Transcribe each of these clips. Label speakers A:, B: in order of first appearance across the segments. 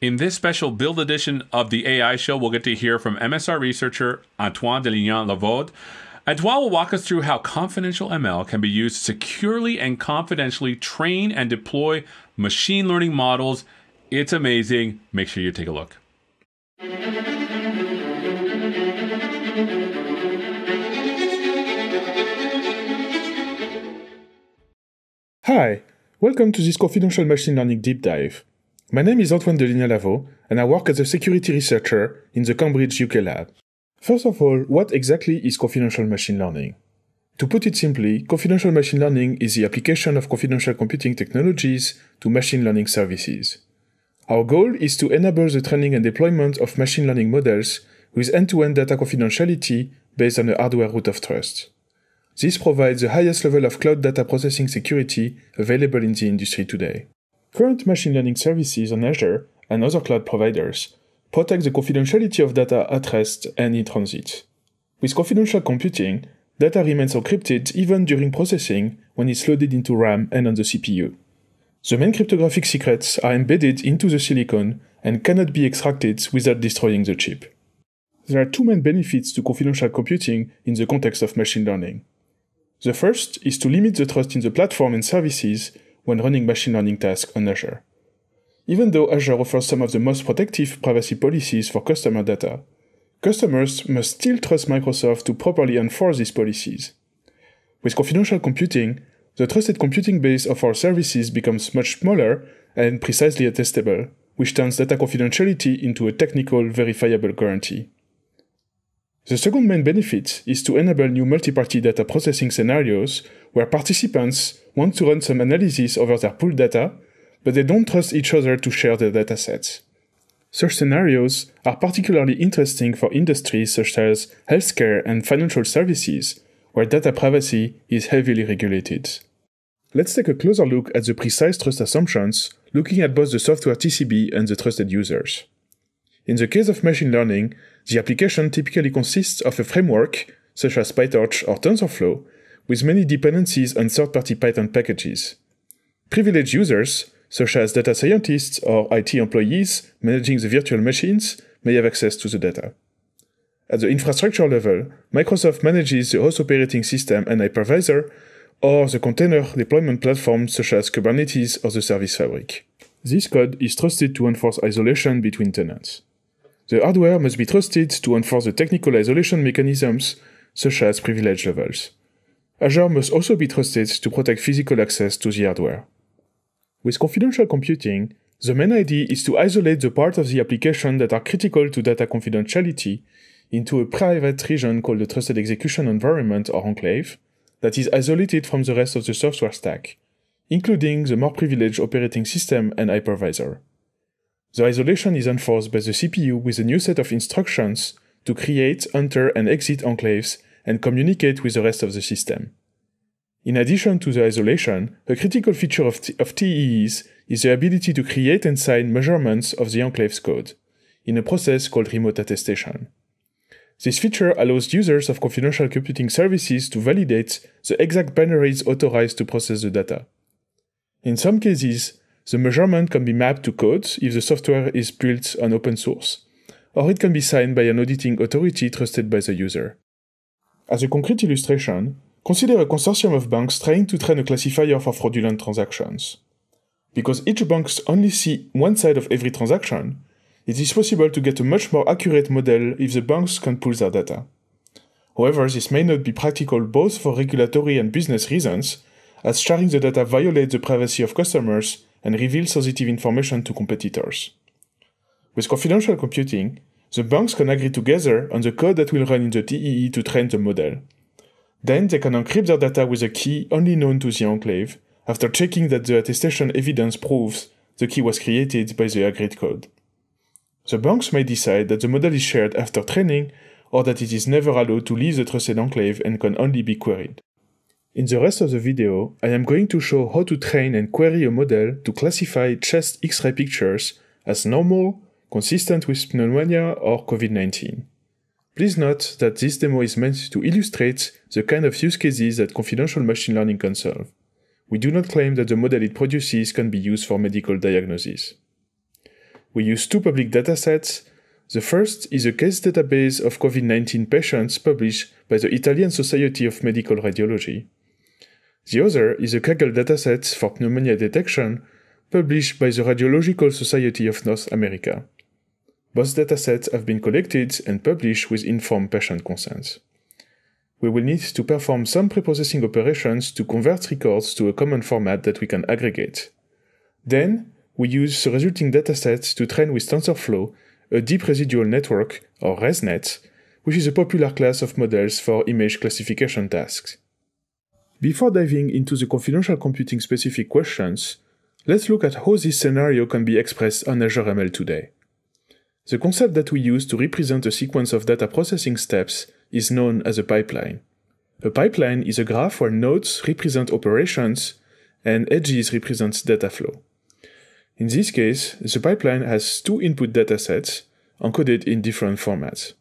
A: In this special build edition of the AI show, we'll get to hear from MSR researcher Antoine Delignan Lavaud. Antoine will walk us through how confidential ML can be used to securely and confidentially train and deploy machine learning models. It's amazing. Make sure you take a look. Hi, welcome to this confidential machine learning deep dive. My name is Antoine Delina Lavo, and I work as a security researcher in the Cambridge UK lab. First of all, what exactly is confidential machine learning? To put it simply, confidential machine learning is the application of confidential computing technologies to machine learning services. Our goal is to enable the training and deployment of machine learning models with end-to-end -end data confidentiality based on a hardware root of trust. This provides the highest level of cloud data processing security available in the industry today. Current machine learning services on Azure and other cloud providers protect the confidentiality of data at rest and in transit. With confidential computing, data remains encrypted even during processing when it's loaded into RAM and on the CPU. The main cryptographic secrets are embedded into the silicon and cannot be extracted without destroying the chip. There are two main benefits to confidential computing in the context of machine learning. The first is to limit the trust in the platform and services when running machine learning tasks on Azure. Even though Azure offers some of the most protective privacy policies for customer data, customers must still trust Microsoft to properly enforce these policies. With confidential computing, the trusted computing base of our services becomes much smaller and precisely attestable, which turns data confidentiality into a technical, verifiable guarantee. The second main benefit is to enable new multi-party data processing scenarios where participants want to run some analysis over their pooled data, but they don't trust each other to share their datasets. Such scenarios are particularly interesting for industries such as healthcare and financial services, where data privacy is heavily regulated. Let's take a closer look at the precise trust assumptions, looking at both the software TCB and the trusted users. In the case of machine learning, the application typically consists of a framework, such as PyTorch or TensorFlow, with many dependencies on third-party Python packages. Privileged users, such as data scientists or IT employees managing the virtual machines, may have access to the data. At the infrastructure level, Microsoft manages the host operating system and hypervisor, or the container deployment platform, such as Kubernetes or the Service Fabric. This code is trusted to enforce isolation between tenants. The hardware must be trusted to enforce the technical isolation mechanisms, such as privilege levels. Azure must also be trusted to protect physical access to the hardware. With confidential computing, the main idea is to isolate the part of the application that are critical to data confidentiality into a private region called the Trusted Execution Environment or enclave that is isolated from the rest of the software stack, including the more privileged operating system and hypervisor. The isolation is enforced by the CPU with a new set of instructions to create, enter, and exit enclaves and communicate with the rest of the system. In addition to the isolation, a critical feature of, T of TEEs is the ability to create and sign measurements of the enclave's code, in a process called remote attestation. This feature allows users of confidential computing services to validate the exact binaries authorized to process the data. In some cases, the measurement can be mapped to code if the software is built on open source, or it can be signed by an auditing authority trusted by the user. As a concrete illustration, consider a consortium of banks trying to train a classifier for fraudulent transactions. Because each bank only sees one side of every transaction, it is possible to get a much more accurate model if the banks can pool their data. However, this may not be practical both for regulatory and business reasons, as sharing the data violates the privacy of customers and reveals sensitive information to competitors. With confidential computing, the banks can agree together on the code that will run in the TEE to train the model. Then they can encrypt their data with a key only known to the enclave, after checking that the attestation evidence proves the key was created by the agreed code. The banks may decide that the model is shared after training or that it is never allowed to leave the trusted enclave and can only be queried. In the rest of the video, I am going to show how to train and query a model to classify chest X-ray pictures as normal, consistent with pneumonia or COVID-19. Please note that this demo is meant to illustrate the kind of use cases that confidential machine learning can solve. We do not claim that the model it produces can be used for medical diagnosis. We use two public datasets. The first is a case database of COVID-19 patients published by the Italian Society of Medical Radiology. The other is a Kaggle dataset for pneumonia detection published by the Radiological Society of North America. Both datasets have been collected and published with informed patient consent. We will need to perform some preprocessing operations to convert records to a common format that we can aggregate. Then, we use the resulting datasets to train with TensorFlow, a deep residual network, or ResNet, which is a popular class of models for image classification tasks. Before diving into the confidential computing specific questions, let's look at how this scenario can be expressed on Azure ML today. The concept that we use to represent a sequence of data processing steps is known as a pipeline. A pipeline is a graph where nodes represent operations and edges represent data flow. In this case, the pipeline has two input datasets encoded in different formats.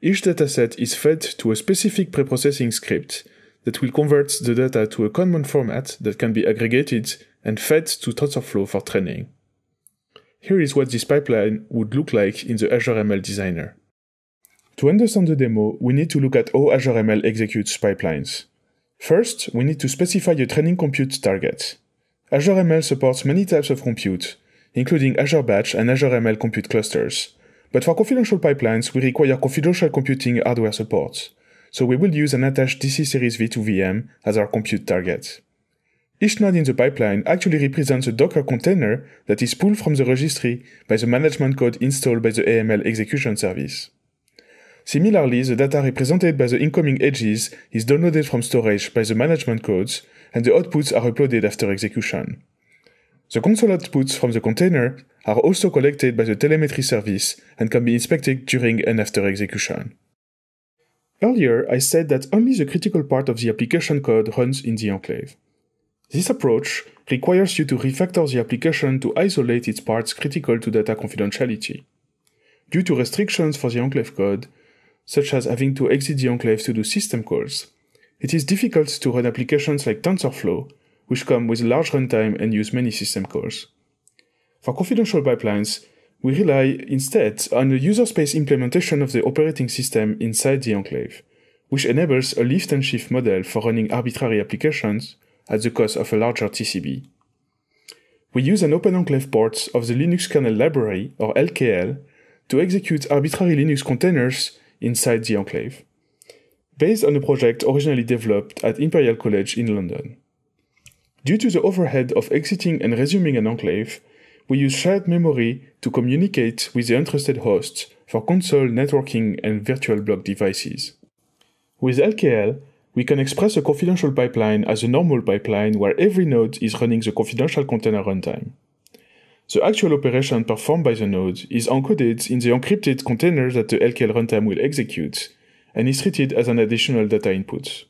A: Each dataset is fed to a specific preprocessing script that will convert the data to a common format that can be aggregated and fed to TensorFlow for training. Here is what this pipeline would look like in the Azure ML Designer. To understand the demo, we need to look at how Azure ML executes pipelines. First, we need to specify a training compute target. Azure ML supports many types of compute, including Azure Batch and Azure ML compute clusters. But for confidential pipelines, we require confidential computing hardware support. So we will use an attached DC series V2 VM as our compute target. Each node in the pipeline actually represents a Docker container that is pulled from the registry by the management code installed by the AML execution service. Similarly, the data represented by the incoming edges is downloaded from storage by the management codes, and the outputs are uploaded after execution. The console outputs from the container are also collected by the telemetry service and can be inspected during and after execution. Earlier, I said that only the critical part of the application code runs in the enclave. This approach requires you to refactor the application to isolate its parts critical to data confidentiality. Due to restrictions for the enclave code, such as having to exit the enclave to do system calls, it is difficult to run applications like TensorFlow, which come with large runtime and use many system calls. For confidential pipelines, we rely instead on a user space implementation of the operating system inside the enclave, which enables a lift and shift model for running arbitrary applications at the cost of a larger TCB. We use an open enclave port of the Linux kernel library, or LKL, to execute arbitrary Linux containers inside the enclave, based on a project originally developed at Imperial College in London. Due to the overhead of exiting and resuming an enclave, we use shared memory to communicate with the untrusted hosts for console, networking, and virtual block devices. With LKL, we can express a confidential pipeline as a normal pipeline where every node is running the confidential container runtime. The actual operation performed by the node is encoded in the encrypted container that the LKL runtime will execute and is treated as an additional data input.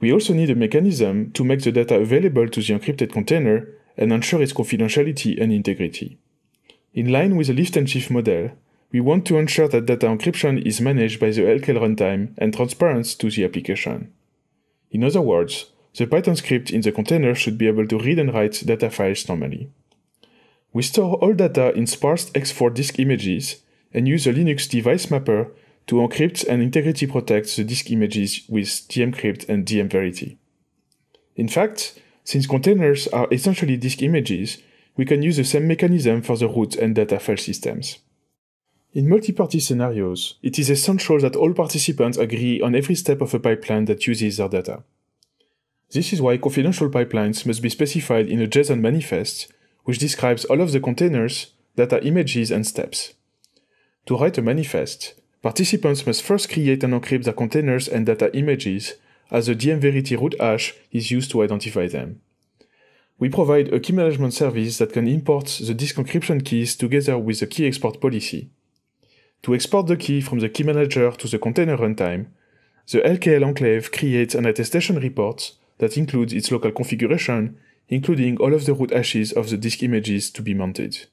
A: We also need a mechanism to make the data available to the encrypted container and ensure its confidentiality and integrity. In line with the lift and shift model, we want to ensure that data encryption is managed by the LKL runtime and transparent to the application. In other words, the Python script in the container should be able to read and write data files normally. We store all data in sparse X4 disk images and use a Linux device mapper to encrypt and integrity protect the disk images with dmcrypt and dmverity. In fact, since containers are essentially disk images, we can use the same mechanism for the root and data file systems. In multi-party scenarios, it is essential that all participants agree on every step of a pipeline that uses their data. This is why confidential pipelines must be specified in a JSON manifest, which describes all of the containers, data images, and steps. To write a manifest, participants must first create and encrypt their containers and data images, as the dmverity root hash is used to identify them. We provide a key management service that can import the disk encryption keys together with the key export policy. To export the key from the key manager to the container runtime, the LKL enclave creates an attestation report that includes its local configuration, including all of the root hashes of the disk images to be mounted.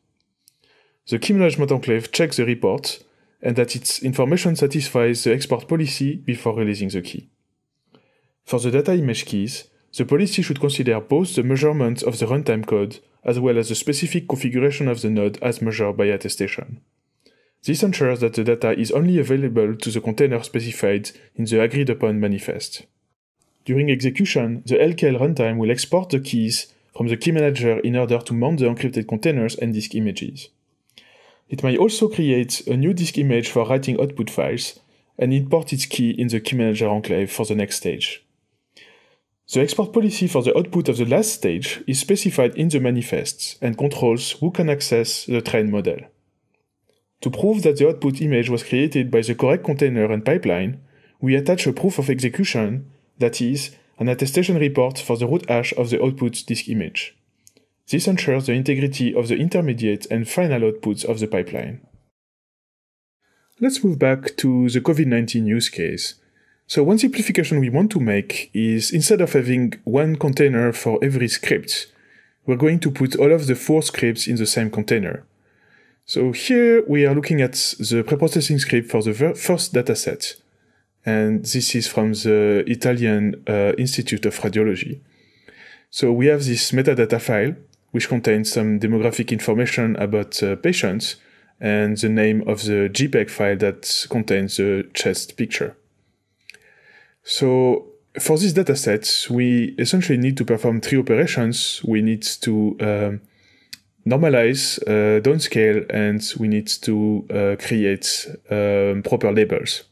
A: The key management enclave checks the report and that its information satisfies the export policy before releasing the key. For the data image keys, the policy should consider both the measurement of the runtime code as well as the specific configuration of the node as measured by attestation. This ensures that the data is only available to the container specified in the agreed upon manifest. During execution, the LKL runtime will export the keys from the key manager in order to mount the encrypted containers and disk images. It may also create a new disk image for writing output files and import its key in the key manager enclave for the next stage. The export policy for the output of the last stage is specified in the manifests and controls who can access the train model to prove that the output image was created by the correct container and pipeline, we attach a proof of execution, that is, an attestation report for the root hash of the output disk image. This ensures the integrity of the intermediate and final outputs of the pipeline. Let's move back to the COVID-19 use case. So one simplification we want to make is instead of having one container for every script, we're going to put all of the four scripts in the same container. So here we are looking at the preprocessing script for the first dataset. And this is from the Italian uh, Institute of Radiology. So we have this metadata file, which contains some demographic information about uh, patients and the name of the JPEG file that contains the chest picture. So for this dataset, we essentially need to perform three operations. We need to um, normalize, uh, don't scale, and we need to uh, create um, proper labels.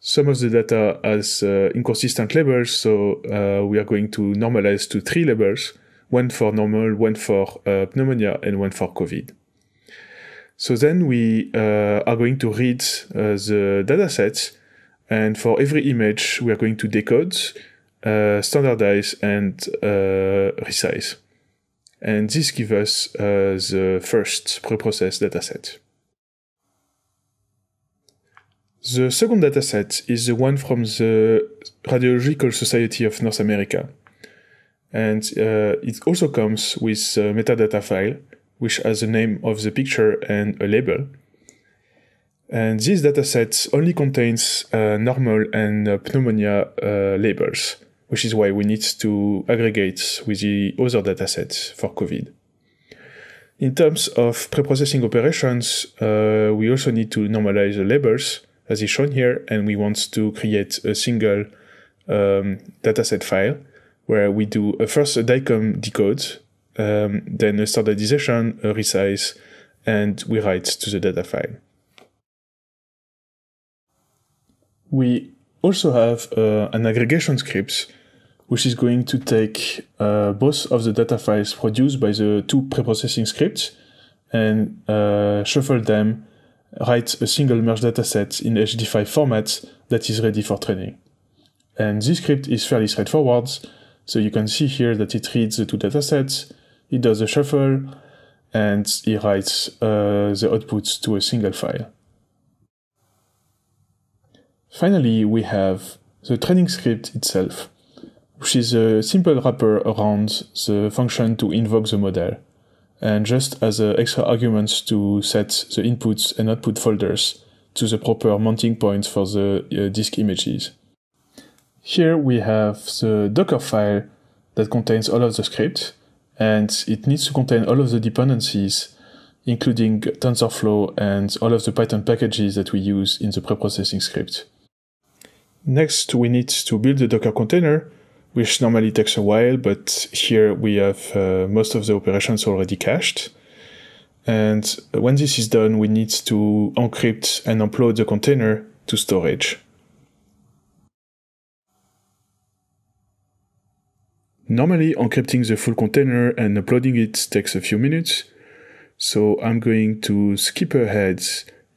A: Some of the data has uh, inconsistent labels, so uh, we are going to normalize to three labels, one for normal, one for uh, pneumonia, and one for COVID. So then we uh, are going to read the data sets, and for every image, we are going to decode, standardize, and resize and this gives us uh, the first preprocessed dataset. The second dataset is the one from the Radiological Society of North America. And uh, it also comes with a metadata file, which has the name of the picture and a label. And this dataset only contains uh, normal and uh, pneumonia uh, labels which is why we need to aggregate with the other datasets for COVID. In terms of preprocessing operations, uh, we also need to normalize the labels, as is shown here, and we want to create a single um, dataset file where we do a first a DICOM decode, um, then a standardization, a resize, and we write to the data file. We also have uh, an aggregation script which is going to take uh, both of the data files produced by the two preprocessing scripts and uh, shuffle them, write a single merge dataset in HD5 format that is ready for training. And this script is fairly straightforward, so you can see here that it reads the two datasets, it does a shuffle, and it writes uh, the outputs to a single file. Finally, we have the training script itself which is a simple wrapper around the function to invoke the model, and just as extra arguments to set the inputs and output folders to the proper mounting points for the uh, disk images. Here we have the Docker file that contains all of the script, and it needs to contain all of the dependencies, including TensorFlow and all of the Python packages that we use in the preprocessing script. Next, we need to build the Docker container which normally takes a while, but here we have uh, most of the operations already cached. And when this is done, we need to encrypt and upload the container to storage. Normally, encrypting the full container and uploading it takes a few minutes, so I'm going to skip ahead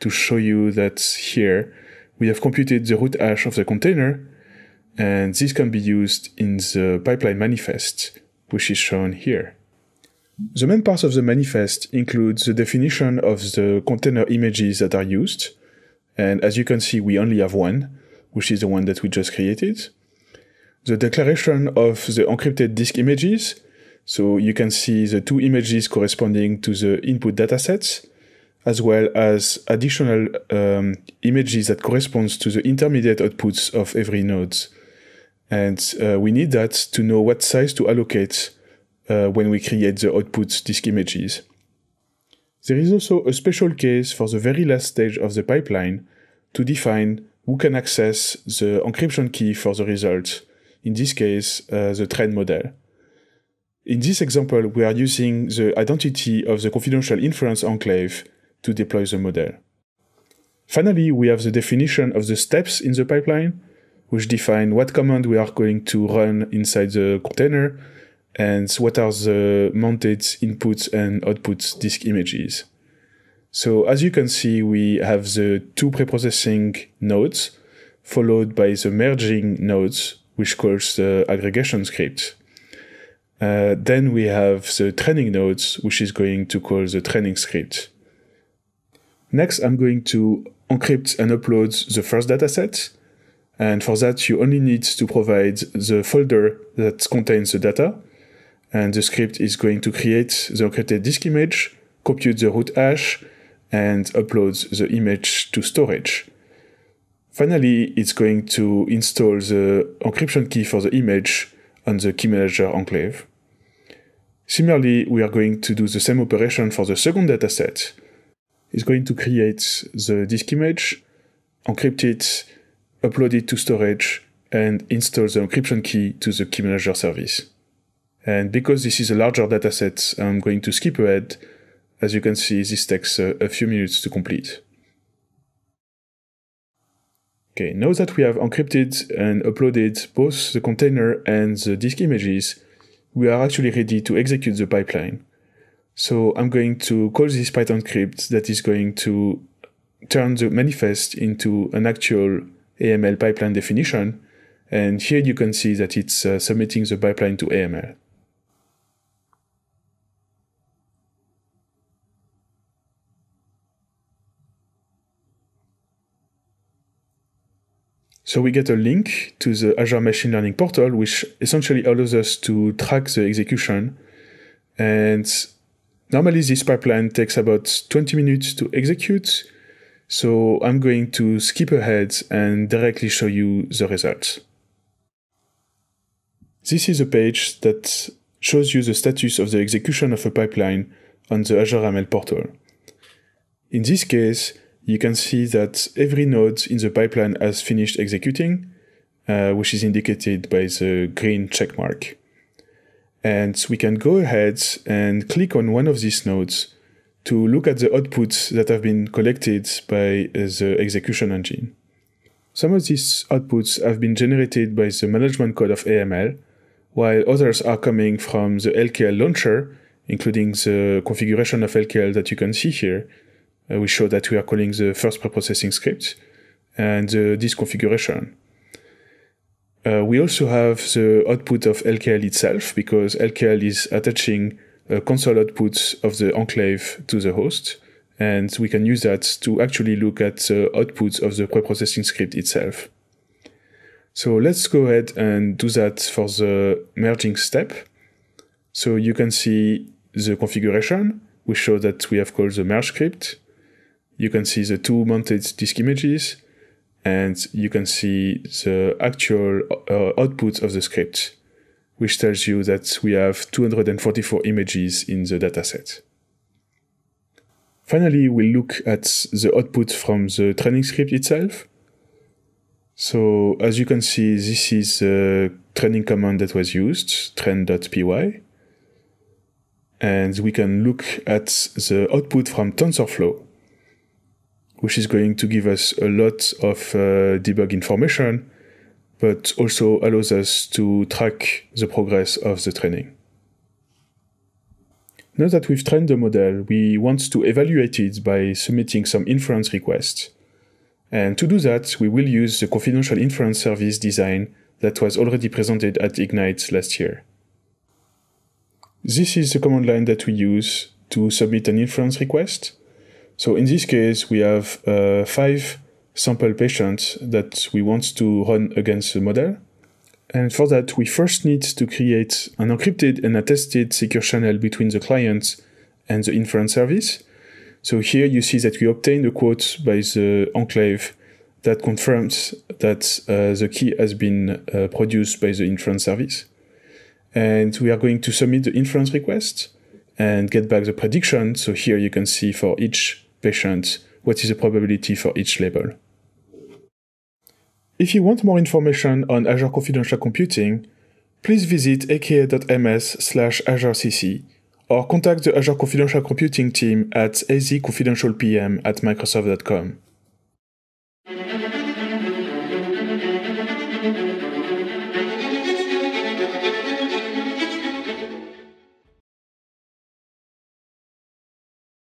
A: to show you that here we have computed the root hash of the container and this can be used in the pipeline manifest, which is shown here. The main part of the manifest includes the definition of the container images that are used. And as you can see, we only have one, which is the one that we just created. The declaration of the encrypted disk images. So you can see the two images corresponding to the input datasets, as well as additional um, images that corresponds to the intermediate outputs of every node. And uh, we need that to know what size to allocate uh, when we create the output disk images. There is also a special case for the very last stage of the pipeline to define who can access the encryption key for the result, in this case, uh, the trained model. In this example, we are using the identity of the confidential inference enclave to deploy the model. Finally, we have the definition of the steps in the pipeline which define what command we are going to run inside the container and what are the mounted inputs and outputs disk images. So as you can see, we have the two preprocessing nodes followed by the merging nodes, which calls the aggregation script. Uh, then we have the training nodes, which is going to call the training script. Next, I'm going to encrypt and upload the first dataset and for that, you only need to provide the folder that contains the data. And the script is going to create the encrypted disk image, compute the root hash, and upload the image to storage. Finally, it's going to install the encryption key for the image on the key manager enclave. Similarly, we are going to do the same operation for the second dataset. It's going to create the disk image, encrypt it, upload it to storage, and install the encryption key to the key manager service. And because this is a larger dataset, I'm going to skip ahead. As you can see, this takes uh, a few minutes to complete. Okay, now that we have encrypted and uploaded both the container and the disk images, we are actually ready to execute the pipeline. So I'm going to call this Python script that is going to turn the manifest into an actual AML pipeline definition. And here you can see that it's uh, submitting the pipeline to AML. So we get a link to the Azure Machine Learning portal, which essentially allows us to track the execution. And normally this pipeline takes about 20 minutes to execute. So I'm going to skip ahead and directly show you the results. This is a page that shows you the status of the execution of a pipeline on the Azure ML portal. In this case, you can see that every node in the pipeline has finished executing, uh, which is indicated by the green check mark. And we can go ahead and click on one of these nodes to look at the outputs that have been collected by uh, the execution engine. Some of these outputs have been generated by the management code of AML, while others are coming from the LKL launcher, including the configuration of LKL that you can see here. Uh, we show that we are calling the first preprocessing script and uh, this configuration. Uh, we also have the output of LKL itself because LKL is attaching console output of the enclave to the host. And we can use that to actually look at the outputs of the preprocessing script itself. So let's go ahead and do that for the merging step. So you can see the configuration. We show that we have called the merge script. You can see the two mounted disk images and you can see the actual uh, output of the script which tells you that we have 244 images in the dataset. Finally, we'll look at the output from the training script itself. So as you can see, this is the training command that was used, train.py. And we can look at the output from TensorFlow, which is going to give us a lot of uh, debug information but also allows us to track the progress of the training. Now that we've trained the model, we want to evaluate it by submitting some inference requests. And to do that, we will use the confidential inference service design that was already presented at Ignite last year. This is the command line that we use to submit an inference request. So in this case, we have uh, five sample patient that we want to run against the model. And for that, we first need to create an encrypted and attested secure channel between the client and the inference service. So here you see that we obtain the quote by the enclave that confirms that uh, the key has been uh, produced by the inference service. And we are going to submit the inference request and get back the prediction. So here you can see for each patient what is the probability for each label. If you want more information on Azure Confidential Computing, please visit aka.ms slash azurecc or contact the Azure Confidential Computing team at azconfidentialpm at microsoft.com.